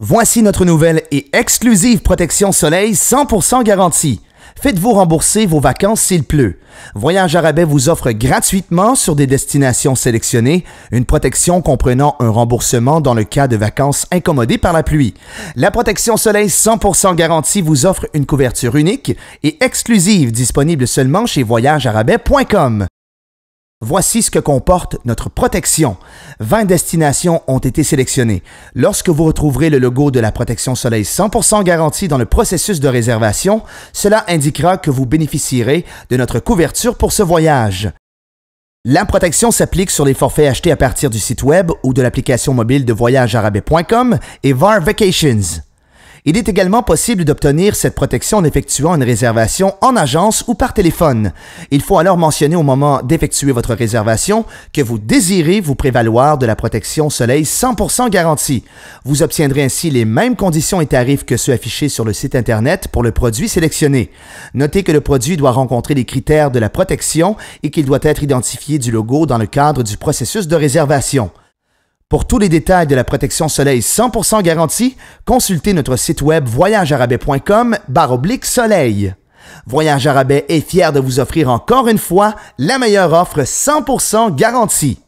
Voici notre nouvelle et exclusive protection soleil 100% garantie. Faites-vous rembourser vos vacances s'il pleut. Voyage Arabais vous offre gratuitement sur des destinations sélectionnées une protection comprenant un remboursement dans le cas de vacances incommodées par la pluie. La protection soleil 100% garantie vous offre une couverture unique et exclusive disponible seulement chez voyagearabais.com. Voici ce que comporte notre protection. 20 destinations ont été sélectionnées. Lorsque vous retrouverez le logo de la protection soleil 100% garantie dans le processus de réservation, cela indiquera que vous bénéficierez de notre couverture pour ce voyage. La protection s'applique sur les forfaits achetés à partir du site web ou de l'application mobile de voyagearabais.com et VAR Vacations. Il est également possible d'obtenir cette protection en effectuant une réservation en agence ou par téléphone. Il faut alors mentionner au moment d'effectuer votre réservation que vous désirez vous prévaloir de la protection soleil 100% garantie. Vous obtiendrez ainsi les mêmes conditions et tarifs que ceux affichés sur le site Internet pour le produit sélectionné. Notez que le produit doit rencontrer les critères de la protection et qu'il doit être identifié du logo dans le cadre du processus de réservation. Pour tous les détails de la protection soleil 100% garantie, consultez notre site web voyagearabais.com oblique soleil. Voyage Arabais est fier de vous offrir encore une fois la meilleure offre 100% garantie.